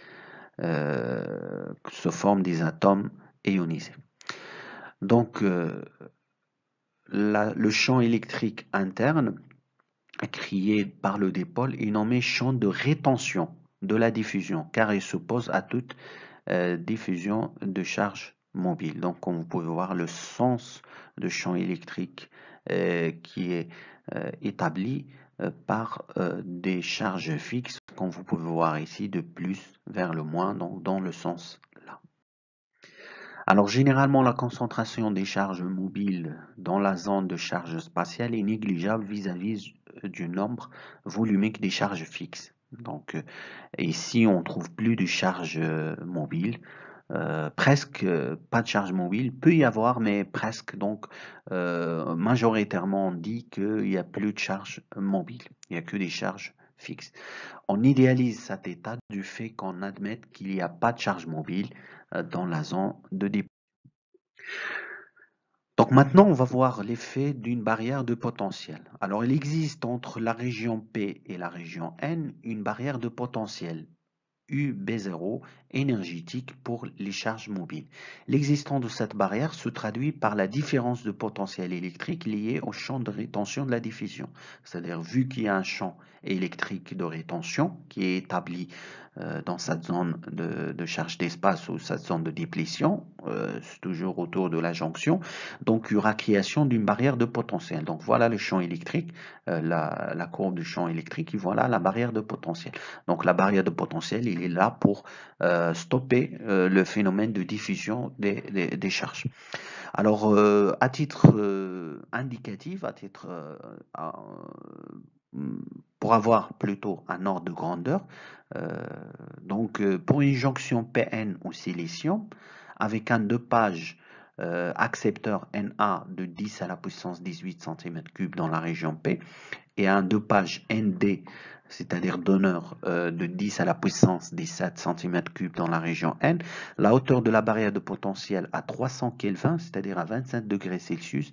euh, se forment des atomes ionisés. Donc, le champ électrique interne créé par le dipôle est nommé champ de rétention de la diffusion, car il s'oppose à toute euh, diffusion de charges mobiles. Donc, comme vous pouvez voir, le sens de champ électrique euh, qui est euh, établi par des charges fixes, comme vous pouvez voir ici, de plus vers le moins, donc dans le sens alors généralement, la concentration des charges mobiles dans la zone de charge spatiale est négligeable vis-à-vis euh, du nombre volumique des charges fixes. Donc ici, euh, on trouve plus de charges euh, mobiles. presque pas de charges mobiles, peut y avoir, mais presque. Donc, majoritairement, on dit qu'il n'y a plus de charges mobiles, Il n'y a que des charges on idéalise cet état du fait qu'on admette qu'il n'y a pas de charge mobile euh, dans la zone de dépôt. Donc maintenant, on va voir l'effet d'une barrière de potentiel. Alors, il existe entre la région P et la région N une barrière de potentiel UB0 énergétique pour les charges mobiles. L'existence de cette barrière se traduit par la différence de potentiel électrique liée au champ de rétention de la diffusion. C'est-à-dire, vu qu'il y a un champ électrique de rétention qui est établi euh, dans cette zone de, charge d'espace ou cette zone de déplétion, euh, toujours autour de la jonction. Donc, il y aura création d'une barrière de potentiel. Donc, voilà le champ électrique, euh, la, courbe du champ électrique, et voilà la barrière de potentiel. Donc, la barrière de potentiel, il est là pour stopper le phénomène de diffusion des charges. Alors, à titre indicatif, à titre Mm, pour avoir plutôt un ordre de grandeur. Euh, donc, euh, pour une jonction PN ou silicium, avec un deux pages euh, accepteur Na de 10 à la puissance 18 cm3 dans la région P et un deux pages ND, c'est-à-dire donneur de 10 à la puissance 17 cm3 dans la région N, la hauteur de la barrière de potentiel à 300 Kelvin, c'est-à-dire à 25 degrés Celsius,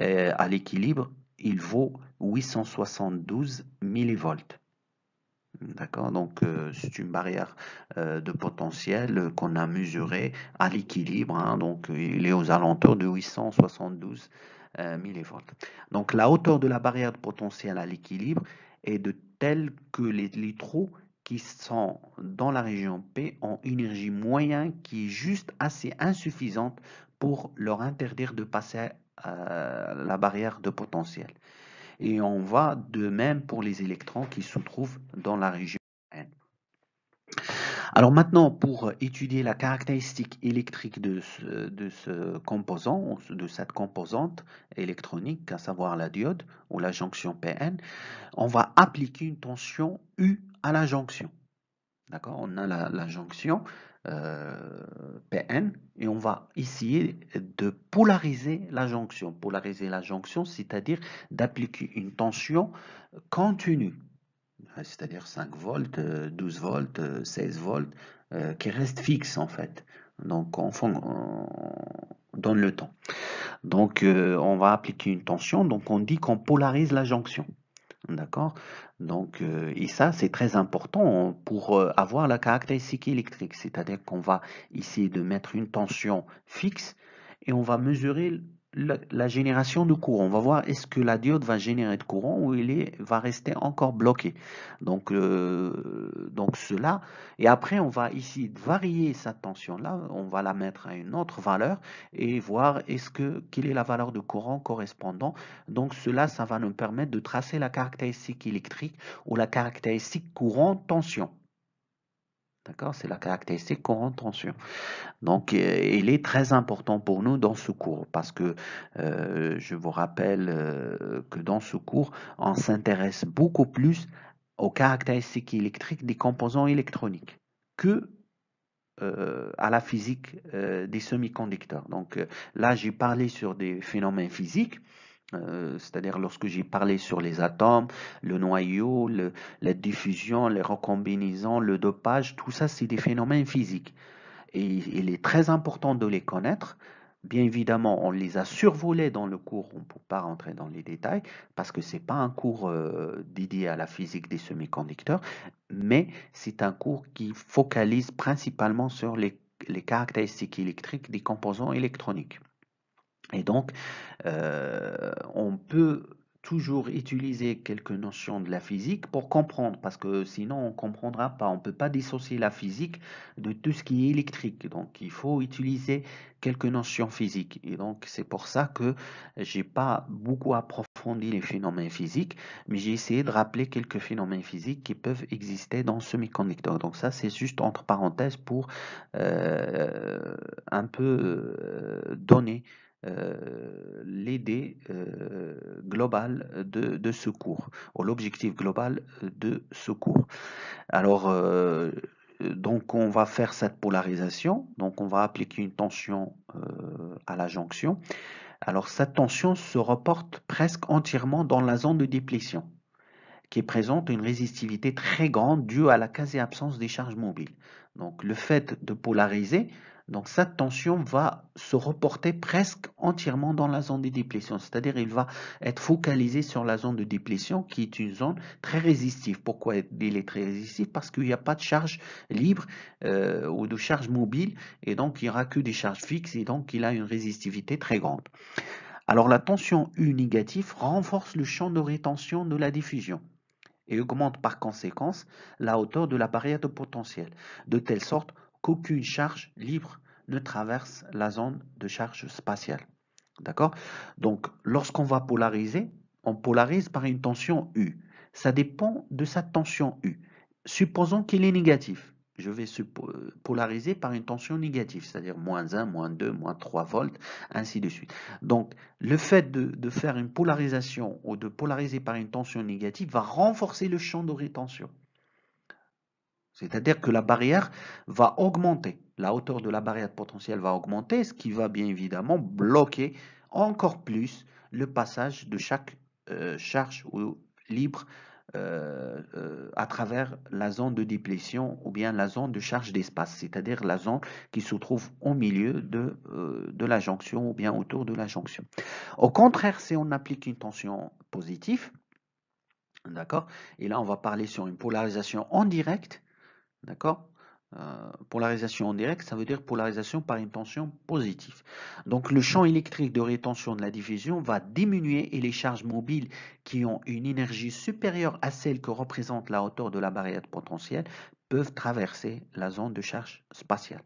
à l'équilibre il vaut 872 millivolts. D'accord Donc, euh, c'est une barrière euh, de potentiel qu'on a mesurée à l'équilibre. Hein. donc, il est aux alentours de 872 euh, millivolts. Donc, la hauteur de la barrière de potentiel à l'équilibre est de telle que les, les trous qui sont dans la région P ont une énergie moyenne qui est juste assez insuffisante pour leur interdire de passer euh, la barrière de potentiel. Et on va de même pour les électrons qui se trouvent dans la région N. Alors maintenant, pour étudier la caractéristique électrique de ce, composant, de cette composante électronique, à savoir la diode ou la jonction PN, on va appliquer une tension U à la jonction. D'accord On a la, la jonction euh, PN et on va essayer de polariser la jonction. Polariser la jonction, c'est-à-dire d'appliquer une tension continue, euh, c'est-à-dire 5 volts, 12 euh, volts, 16 volts, qui reste fixe en fait. Donc on, donne le temps. Donc on va appliquer une tension, donc on dit qu'on polarise la jonction. D'accord Donc, euh, et ça, c'est très important hein, pour euh, avoir la caractéristique électrique. C'est-à-dire qu'on va essayer de mettre une tension fixe et on va mesurer la, génération de courant. On va voir est-ce que la diode va générer de courant ou il va rester encore bloqué. Donc, euh, donc cela. Et après, on va ici varier cette tension-là. On va la mettre à une autre valeur et voir est-ce que quelle est la valeur de courant correspondant. Donc cela, ça va nous permettre de tracer la caractéristique électrique ou la caractéristique courant-tension. D'accord C'est la caractéristique qu'on en tension. Donc, euh, il est très important pour nous dans ce cours parce que euh, je vous rappelle euh, que dans ce cours, on s'intéresse beaucoup plus aux caractéristiques électriques des composants électroniques que à la physique des semi-conducteurs. Donc là, j'ai parlé sur des phénomènes physiques. Euh, c'est-à-dire lorsque j'ai parlé sur les atomes, le noyau, la diffusion, les recombinaisons, le dopage, tout ça, c'est des phénomènes physiques. Et il est très important de les connaître. Bien évidemment, on les a survolés dans le cours, on ne peut pas rentrer dans les détails, parce que ce n'est pas un cours euh, dédié à la physique des semi-conducteurs, mais c'est un cours qui focalise principalement sur les caractéristiques électriques des composants électroniques. Et donc, euh, on peut toujours utiliser quelques notions de la physique pour comprendre, parce que sinon on ne comprendra pas, on ne peut pas dissocier la physique de tout ce qui est électrique. Donc il faut utiliser quelques notions physiques. Et donc c'est pour ça que j'ai pas beaucoup approfondi les phénomènes physiques, mais j'ai essayé de rappeler quelques phénomènes physiques qui peuvent exister dans ce semi-conducteur. Donc ça c'est juste entre parenthèses pour euh, un peu euh, donner euh, l'idée euh, globale de, secours ce ou l'objectif global de secours. Alors, euh, donc on va faire cette polarisation, donc on va appliquer une tension à la jonction. Alors cette tension se reporte presque entièrement dans la zone de déplétion, qui présente une résistivité très grande due à la quasi-absence des charges mobiles. Donc le fait de polariser donc cette tension va se reporter presque entièrement dans la zone de déplétion, c'est-à-dire il va être focalisé sur la zone de déplétion qui est une zone très résistive. Pourquoi il est très résistif Parce qu'il n'y a pas de charge libre euh, ou de charge mobile et donc il n'y aura que des charges fixes et donc il a une résistivité très grande. Alors la tension U négative renforce le champ de rétention de la diffusion et augmente par conséquence la hauteur de la barrière de potentiel, de telle sorte qu'aucune charge libre ne traverse la zone de charge spatiale. D'accord Donc, lorsqu'on va polariser, on polarise par une tension U. Ça dépend de sa tension U. Supposons qu'il est négatif. Je vais euh, polariser par une tension négative, c'est-à-dire moins 1, moins 2, moins 3 volts, ainsi de suite. Donc, le fait de, de faire une polarisation ou de polariser par une tension négative va renforcer le champ de rétention. C'est-à-dire que la barrière va augmenter, la hauteur de la barrière potentielle va augmenter, ce qui va bien évidemment bloquer encore plus le passage de chaque euh, charge libre euh, euh, à travers la zone de déplétion ou bien la zone de charge d'espace, c'est-à-dire la zone qui se trouve au milieu de, de, la jonction ou bien autour de la jonction. Au contraire, si on applique une tension positive, d'accord, et là on va parler sur une polarisation en direct, D'accord euh, Polarisation en direct, ça veut dire polarisation par une tension positive. Donc le champ électrique de rétention de la diffusion va diminuer et les charges mobiles qui ont une énergie supérieure à celle que représente la hauteur de la barrière potentielle peuvent traverser la zone de charge spatiale.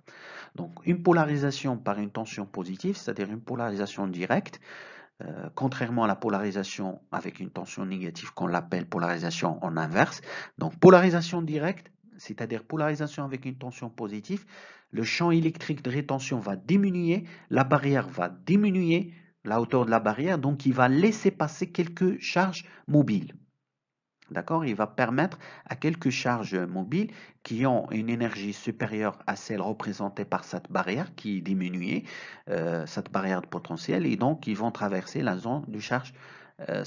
Donc une polarisation par une tension positive, c'est-à-dire une polarisation directe, euh, contrairement à la polarisation avec une tension négative qu'on l'appelle polarisation en inverse. Donc polarisation directe, c'est-à-dire polarisation avec une tension positive, le champ électrique de rétention va diminuer, la barrière va diminuer, la hauteur de la barrière, donc il va laisser passer quelques charges mobiles. D'accord Il va permettre à quelques charges mobiles qui ont une énergie supérieure à celle représentée par cette barrière qui diminuait euh, cette barrière de potentiel, et donc ils vont traverser la zone de charge. Euh,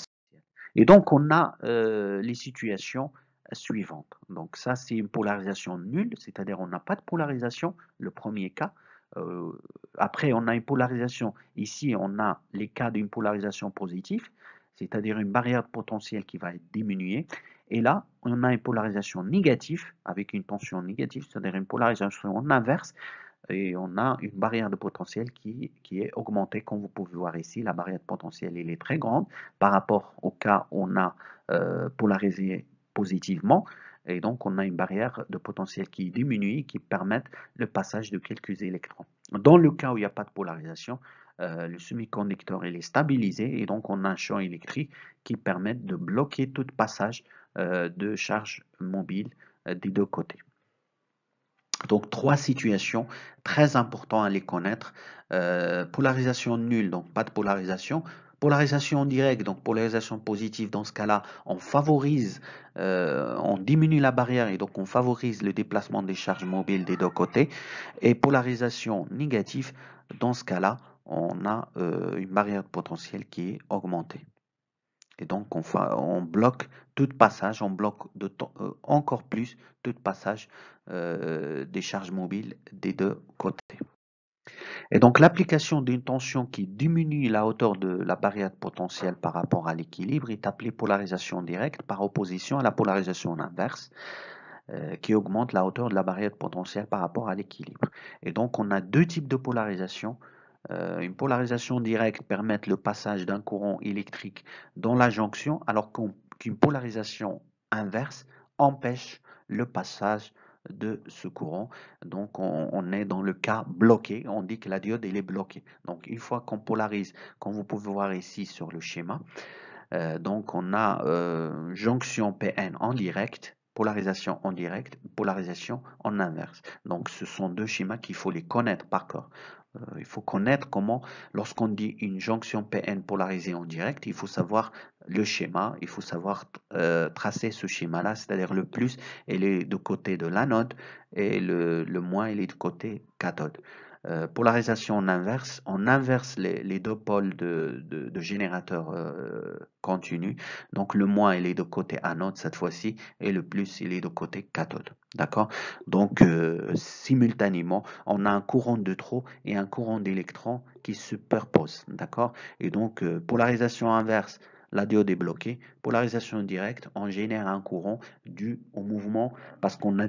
et donc on a euh, les situations suivante. Donc ça, c'est une polarisation nulle, c'est-à-dire on n'a pas de polarisation, le premier cas. Euh, après, on a une polarisation. Ici, on a les cas d'une polarisation positive, c'est-à-dire une barrière de potentiel qui va être diminuée. Et là, on a une polarisation négative, avec une tension négative, c'est-à-dire une polarisation en inverse, et on a une barrière de potentiel qui, est augmentée. Comme vous pouvez voir ici, la barrière de potentiel elle est très grande par rapport au cas où on a euh, polarisé positivement. Et donc, on a une barrière de potentiel qui diminue, qui permet le passage de quelques électrons. Dans le cas où il n'y a pas de polarisation, euh, le semi-conducteur est stabilisé et donc on a un champ électrique qui permet de bloquer tout passage euh, de charge mobile euh, des deux côtés. Donc trois situations très importantes à les connaître. polarisation nulle, donc pas de polarisation polarisation directe, donc polarisation positive, dans ce cas-là, on favorise, euh, on diminue la barrière et donc on favorise le déplacement des charges mobiles des deux côtés. Et polarisation négative, dans ce cas-là, on a euh, une barrière potentielle qui est augmentée. Et donc, on, bloque tout passage, on bloque de euh, encore plus tout passage des charges mobiles des deux côtés. Et donc l'application d'une tension qui diminue la hauteur de la barrière potentielle par rapport à l'équilibre est appelée polarisation directe par opposition à la polarisation inverse euh, qui augmente la hauteur de la barrière potentielle par rapport à l'équilibre. Et donc on a deux types de polarisation. Euh, une polarisation directe permet le passage d'un courant électrique dans la jonction alors qu'une polarisation inverse empêche le passage de ce courant. Donc on, est dans le cas bloqué, on dit que la diode est bloquée. Donc une fois qu'on polarise, comme vous pouvez voir ici sur le schéma, euh, donc on a euh, jonction PN en direct polarisation en direct, polarisation en inverse. Donc ce sont deux schémas qu'il faut les connaître par cœur. Euh, il faut connaître comment, lorsqu'on dit une jonction PN polarisée en direct, il faut savoir le schéma, il faut savoir euh, tracer ce schéma-là, c'est-à-dire le plus, il est de côté de l'anode et le, moins, il est de côté cathode. Euh, polarisation inverse, on inverse les, deux pôles de, générateur euh, continu. Donc le moins il est de côté anode cette fois-ci et le plus il est de côté cathode. D'accord Donc euh, simultanément, on a un courant de trop et un courant d'électrons qui se superposent. D'accord Et donc polarisation inverse, la diode est bloquée. Polarisation directe, on génère un courant dû au mouvement parce qu'on a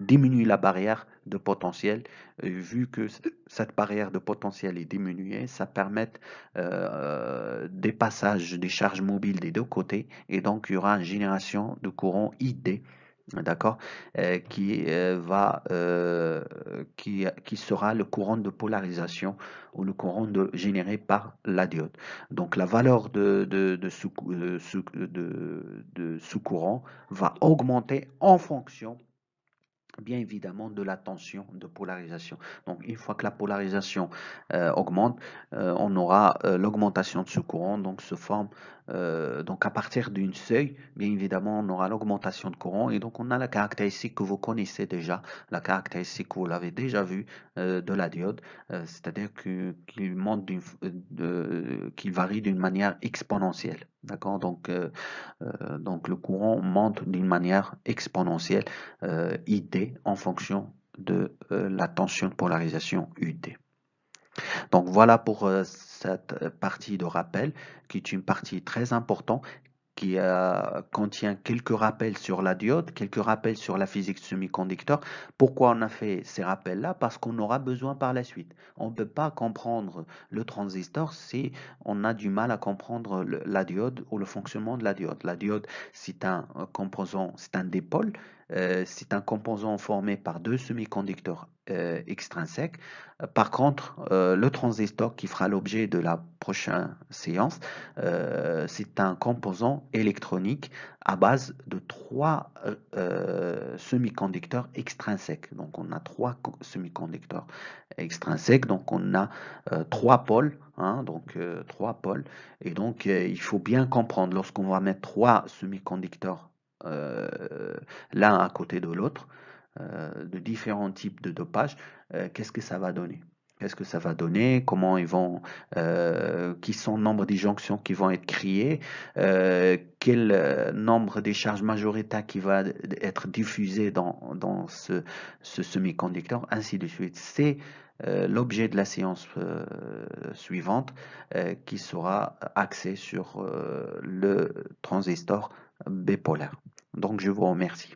diminue la barrière de potentiel. vu que cette barrière de potentiel est diminuée, ça permet euh, des passages des charges mobiles des deux côtés et donc il y aura une génération de courant ID d'accord euh, qui euh, va qui, qui sera le courant de polarisation ou le courant de, généré par la diode donc la valeur de, de, de, sous, de, de sous courant va augmenter en fonction bien évidemment de la tension de polarisation. Donc une fois que la polarisation euh, augmente, euh, on aura euh, l'augmentation de ce courant, donc se forme euh, donc à partir d'une seuil, bien évidemment, on aura l'augmentation de courant et donc on a la caractéristique que vous connaissez déjà, la caractéristique que vous l'avez déjà vue euh, de la diode, euh, c'est-à-dire qu'il varie d'une manière exponentielle. D'accord donc, donc le courant monte d'une manière exponentielle, ID, en fonction de la tension de polarisation UD. Donc voilà pour euh, cette euh, partie de rappel qui est une partie très importante qui euh, contient quelques rappels sur la diode, quelques rappels sur la physique semi-conducteur. Pourquoi on a fait ces rappels-là Parce qu'on aura besoin par la suite. On ne peut pas comprendre le transistor si on a du mal à comprendre la diode ou le fonctionnement de la diode. La diode, c'est un composant, c'est un dipôle, c'est un composant formé par deux semi-conducteurs euh, extrinsèque. Euh, par contre, euh, le transistor qui fera l'objet de la prochaine séance, c'est un composant électronique à base de trois semi-conducteurs extrinsèques. Donc on a trois semi-conducteurs extrinsèques, donc on a trois pôles, hein, donc trois pôles. Et donc il faut bien comprendre lorsqu'on va mettre trois semi-conducteurs l'un à côté de l'autre. Euh, de différents types de dopage, euh, qu'est-ce que ça va donner Qu'est-ce que ça va donner Comment ils vont euh, Qui sont le nombre des jonctions qui vont être créées Quel nombre des charges majoritaires qui va être diffusé dans, ce, semi-conducteur Ainsi de suite. C'est l'objet de la séance suivante qui sera axée sur le transistor bipolaire. Donc je vous remercie.